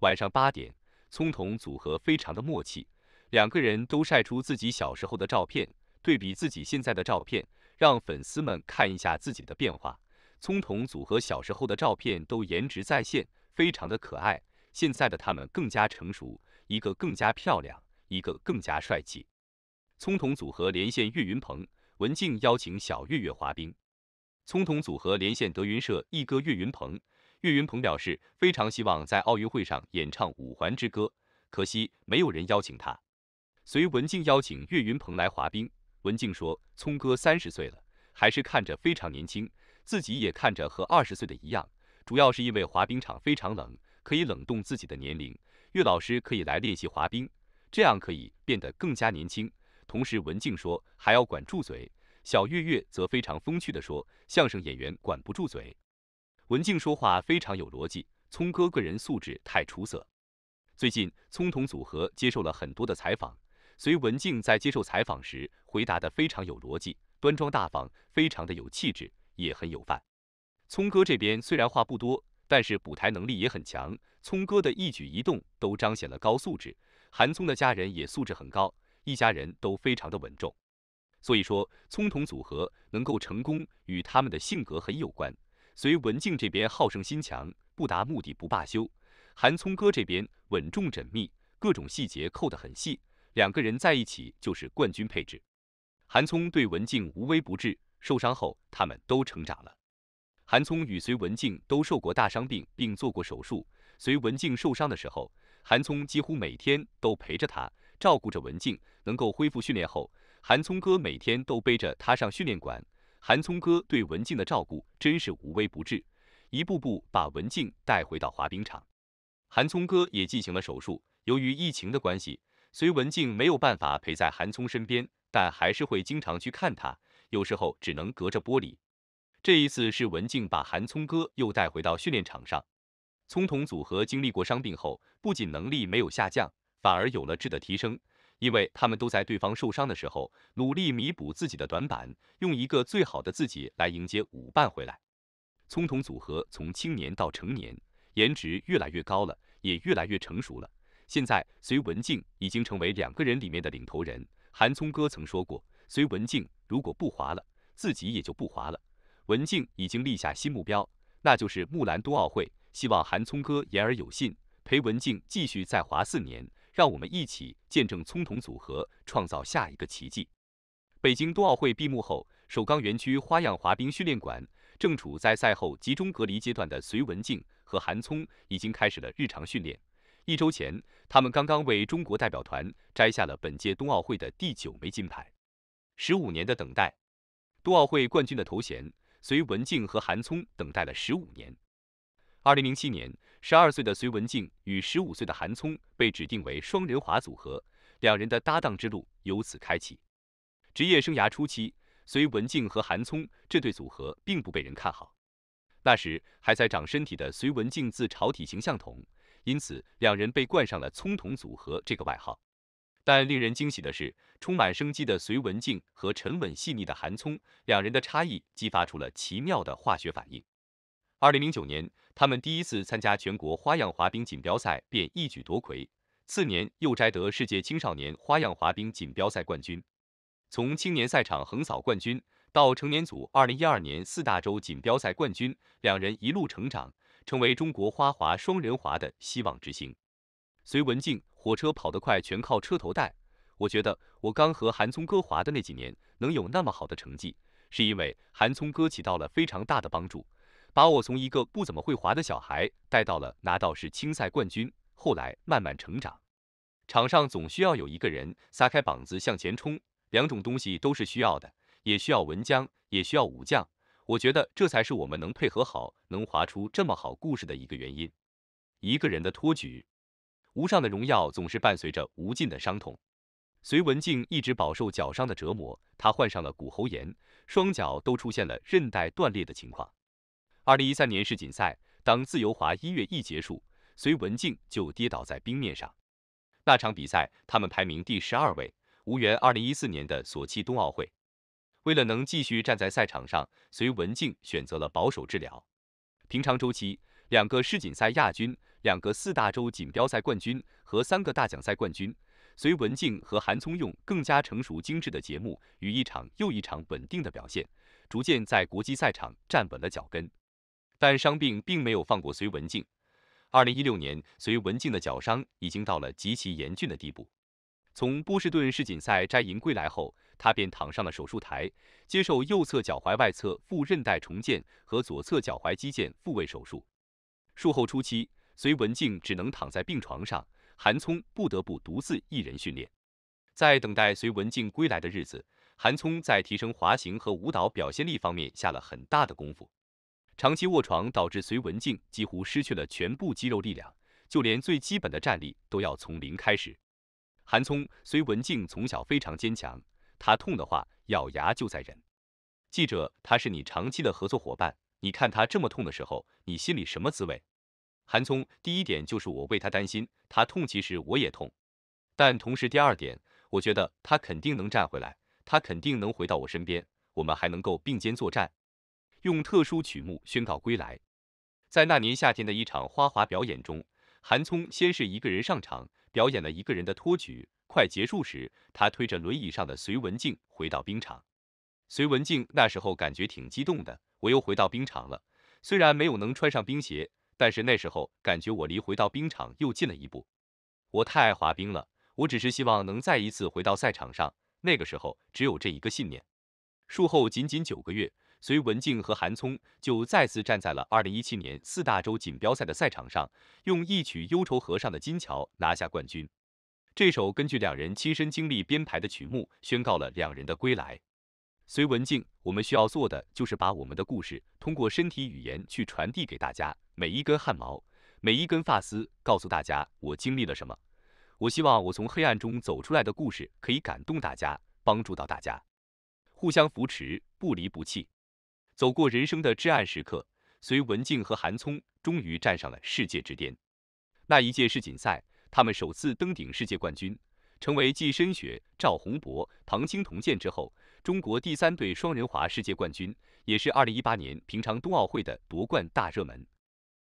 晚上八点，葱桶组合非常的默契，两个人都晒出自己小时候的照片，对比自己现在的照片，让粉丝们看一下自己的变化。葱桶组合小时候的照片都颜值在线，非常的可爱，现在的他们更加成熟，一个更加漂亮，一个更加帅气。葱桶组合连线岳云鹏，文静邀请小岳岳滑冰。葱桶组合连线德云社一哥岳云鹏。岳云鹏表示非常希望在奥运会上演唱《五环之歌》，可惜没有人邀请他。随文静邀请岳云鹏来滑冰，文静说：“聪哥三十岁了，还是看着非常年轻，自己也看着和二十岁的一样。主要是因为滑冰场非常冷，可以冷冻自己的年龄。岳老师可以来练习滑冰，这样可以变得更加年轻。”同时，文静说还要管住嘴。小岳岳则非常风趣地说：“相声演员管不住嘴。”文静说话非常有逻辑，聪哥个人素质太出色。最近聪童组合接受了很多的采访，随文静在接受采访时回答的非常有逻辑，端庄大方，非常的有气质，也很有范。聪哥这边虽然话不多，但是补台能力也很强，聪哥的一举一动都彰显了高素质。韩聪的家人也素质很高，一家人都非常的稳重。所以说，聪童组合能够成功与他们的性格很有关。随文静这边好胜心强，不达目的不罢休；韩聪哥这边稳重缜密，各种细节扣得很细。两个人在一起就是冠军配置。韩聪对文静无微不至，受伤后他们都成长了。韩聪与随文静都受过大伤病，并做过手术。随文静受伤的时候，韩聪几乎每天都陪着他，照顾着文静能够恢复训练后，韩聪哥每天都背着他上训练馆。韩聪哥对文静的照顾真是无微不至，一步步把文静带回到滑冰场。韩聪哥也进行了手术，由于疫情的关系，随文静没有办法陪在韩聪身边，但还是会经常去看他，有时候只能隔着玻璃。这一次是文静把韩聪哥又带回到训练场上。聪童组合经历过伤病后，不仅能力没有下降，反而有了质的提升。因为他们都在对方受伤的时候努力弥补自己的短板，用一个最好的自己来迎接舞伴回来。葱桐组合从青年到成年，颜值越来越高了，也越来越成熟了。现在隋文静已经成为两个人里面的领头人。韩聪哥曾说过，隋文静如果不滑了，自己也就不滑了。文静已经立下新目标，那就是木兰冬奥会。希望韩聪哥言而有信，陪文静继续再滑四年。让我们一起见证葱桶组合创造下一个奇迹。北京冬奥会闭幕后，首钢园区花样滑冰训练馆，正处在赛后集中隔离阶段的隋文静和韩聪已经开始了日常训练。一周前，他们刚刚为中国代表团摘下了本届冬奥会的第九枚金牌。十五年的等待，冬奥会冠军的头衔，隋文静和韩聪等待了十五年。二零零七年。十二岁的隋文静与十五岁的韩聪被指定为双人滑组合，两人的搭档之路由此开启。职业生涯初期，隋文静和韩聪这对组合并不被人看好。那时还在长身体的隋文静自嘲体型相同，因此两人被冠上了“葱桶组合”这个外号。但令人惊喜的是，充满生机的隋文静和沉稳细腻的韩聪，两人的差异激发出了奇妙的化学反应。二零零九年，他们第一次参加全国花样滑冰锦标赛便一举夺魁，次年又摘得世界青少年花样滑冰锦标赛冠军。从青年赛场横扫冠军，到成年组二零一二年四大洲锦标赛冠军，两人一路成长，成为中国花滑双人滑的希望之星。隋文静，火车跑得快全靠车头带。我觉得我刚和韩聪哥滑的那几年能有那么好的成绩，是因为韩聪哥起到了非常大的帮助。把我从一个不怎么会滑的小孩带到了拿到世青赛冠军，后来慢慢成长。场上总需要有一个人撒开膀子向前冲，两种东西都是需要的，也需要文将，也需要武将。我觉得这才是我们能配合好，能滑出这么好故事的一个原因。一个人的托举，无上的荣耀总是伴随着无尽的伤痛。隋文静一直饱受脚伤的折磨，她患上了骨骺炎，双脚都出现了韧带断裂的情况。二零一三年世锦赛，当自由滑音乐一结束，隋文静就跌倒在冰面上。那场比赛，他们排名第十二位，无缘二零一四年的索契冬奥会。为了能继续站在赛场上，隋文静选择了保守治疗。平常周期，两个世锦赛亚军，两个四大洲锦标赛冠军和三个大奖赛冠军，隋文静和韩聪用更加成熟精致的节目与一场又一场稳定的表现，逐渐在国际赛场站稳了脚跟。但伤病并没有放过隋文静。二零一六年，隋文静的脚伤已经到了极其严峻的地步。从波士顿世锦赛摘银归来后，她便躺上了手术台，接受右侧脚踝外侧副韧带重建和左侧脚踝肌腱复位手术。术后初期，隋文静只能躺在病床上，韩聪不得不独自一人训练。在等待隋文静归来的日子，韩聪在提升滑行和舞蹈表现力方面下了很大的功夫。长期卧床导致隋文静几乎失去了全部肌肉力量，就连最基本的站立都要从零开始。韩聪，隋文静从小非常坚强，她痛的话咬牙就在忍。记者，他是你长期的合作伙伴，你看他这么痛的时候，你心里什么滋味？韩聪，第一点就是我为他担心，他痛其实我也痛。但同时第二点，我觉得他肯定能站回来，他肯定能回到我身边，我们还能够并肩作战。用特殊曲目宣告归来。在那年夏天的一场花滑表演中，韩聪先是一个人上场，表演了一个人的托举。快结束时，他推着轮椅上的隋文静回到冰场。隋文静那时候感觉挺激动的，我又回到冰场了。虽然没有能穿上冰鞋，但是那时候感觉我离回到冰场又近了一步。我太爱滑冰了，我只是希望能再一次回到赛场上。那个时候只有这一个信念。术后仅仅九个月。隋文静和韩聪就再次站在了2017年四大洲锦标赛的赛场上，用一曲《忧愁河上的金桥》拿下冠军。这首根据两人亲身经历编排的曲目，宣告了两人的归来。隋文静，我们需要做的就是把我们的故事通过身体语言去传递给大家，每一根汗毛，每一根发丝，告诉大家我经历了什么。我希望我从黑暗中走出来的故事可以感动大家，帮助到大家，互相扶持，不离不弃。走过人生的至暗时刻，隋文静和韩聪终于站上了世界之巅。那一届世锦赛，他们首次登顶世界冠军，成为继申雪、赵宏博、唐青佟健之后，中国第三对双人滑世界冠军，也是2018年平昌冬奥会的夺冠大热门。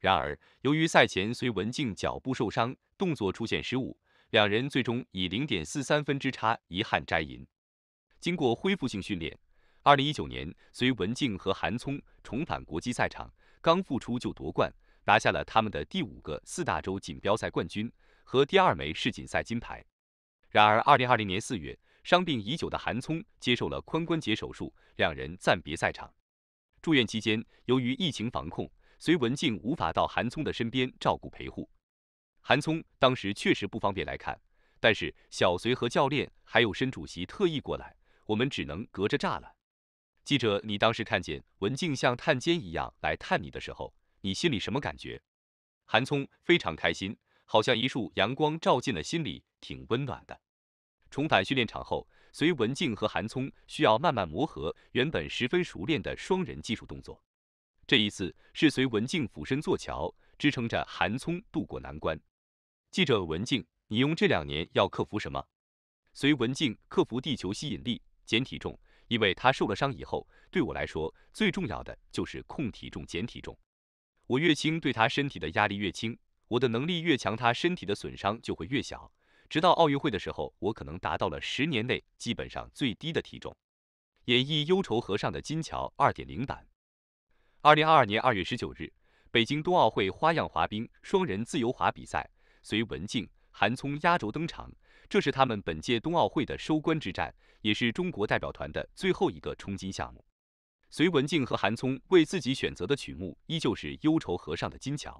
然而，由于赛前隋文静脚部受伤，动作出现失误，两人最终以0.43分之差遗憾摘银。经过恢复性训练。二零一九年，隋文静和韩聪重返国际赛场，刚复出就夺冠，拿下了他们的第五个四大洲锦标赛冠军和第二枚世锦赛金牌。然而，二零二零年四月，伤病已久的韩聪接受了髋关节手术，两人暂别赛场。住院期间，由于疫情防控，隋文静无法到韩聪的身边照顾陪护。韩聪当时确实不方便来看，但是小隋和教练还有申主席特意过来，我们只能隔着栅栏。记者，你当时看见文静像探监一样来探你的时候，你心里什么感觉？韩聪非常开心，好像一束阳光照进了心里，挺温暖的。重返训练场后，随文静和韩聪需要慢慢磨合原本十分熟练的双人技术动作。这一次是随文静俯身做桥，支撑着韩聪渡过难关。记者，文静，你用这两年要克服什么？随文静克服地球吸引力，减体重。因为他受了伤以后，对我来说最重要的就是控体重、减体重。我越轻，对他身体的压力越轻；我的能力越强，他身体的损伤就会越小。直到奥运会的时候，我可能达到了十年内基本上最低的体重。演绎忧愁和尚的金桥二点零版。二零二二年二月十九日，北京冬奥会花样滑冰双人自由滑比赛，隋文静。韩聪压轴登场，这是他们本届冬奥会的收官之战，也是中国代表团的最后一个冲金项目。隋文静和韩聪为自己选择的曲目依旧是《忧愁河上的金桥》。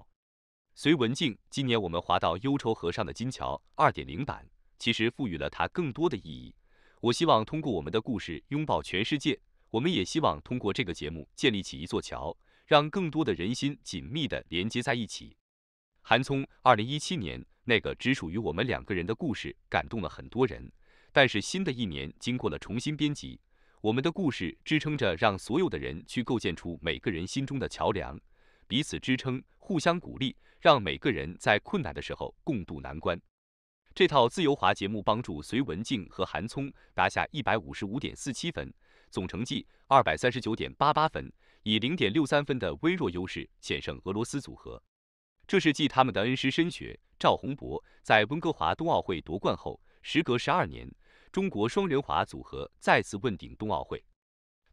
隋文静：今年我们滑到《忧愁河上的金桥》2.0版，其实赋予了它更多的意义。我希望通过我们的故事拥抱全世界，我们也希望通过这个节目建立起一座桥，让更多的人心紧密地连接在一起。韩聪：2017年。那个只属于我们两个人的故事感动了很多人，但是新的一年经过了重新编辑，我们的故事支撑着让所有的人去构建出每个人心中的桥梁，彼此支撑，互相鼓励，让每个人在困难的时候共度难关。这套自由滑节目帮助隋文静和韩聪拿下一百五十五点四七分，总成绩二百三十九点八八分，以零点六三分的微弱优势险胜俄罗斯组合。这是继他们的恩师申雪、赵宏博在温哥华冬奥会夺冠后，时隔十二年，中国双人滑组合再次问鼎冬奥会。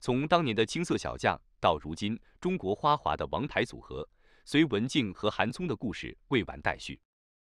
从当年的青涩小将到如今中国花滑的王牌组合，隋文静和韩聪的故事未完待续。